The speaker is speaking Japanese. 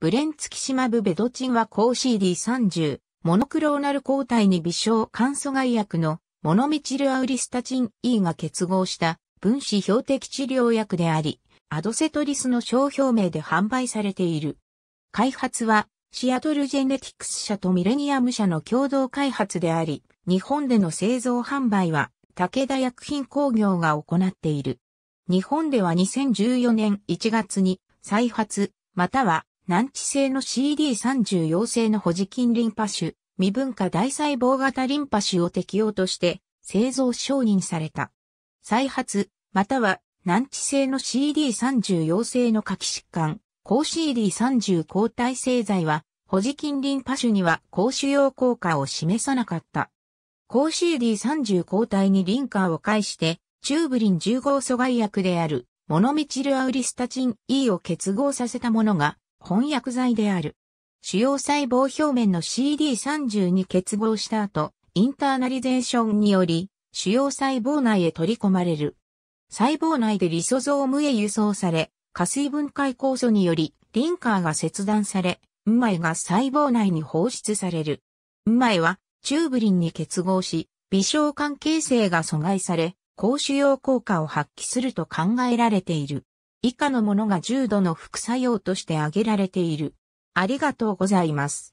ブレンツキシマブベドチンは高 CD30、モノクローナル抗体に微小簡素外薬のモノミチルアウリスタチン E が結合した分子標的治療薬であり、アドセトリスの商標名で販売されている。開発はシアトルジェネティクス社とミレニアム社の共同開発であり、日本での製造販売は武田薬品工業が行っている。日本では2014年1月に再発または難治性の CD30 陽性の保持菌リンパ腫、未分化大細胞型リンパ腫を適用として、製造承認された。再発、または難治性の CD30 陽性の下記疾患、抗 CD30 抗体製剤は、保持菌リンパ腫には抗腫用効果を示さなかった。抗 CD30 抗体にリンカーを介して、チューブリン1 5阻害薬である、モノミチルアウリスタチン E を結合させたものが、翻訳剤である。主要細胞表面の CD30 に結合した後、インターナリゼーションにより、主要細胞内へ取り込まれる。細胞内でリソゾームへ輸送され、下水分解酵素により、リンカーが切断され、ウマイが細胞内に放出される。ウマイは、チューブリンに結合し、微小関係性が阻害され、高腫瘍効果を発揮すると考えられている。以下のものが重度の副作用として挙げられている。ありがとうございます。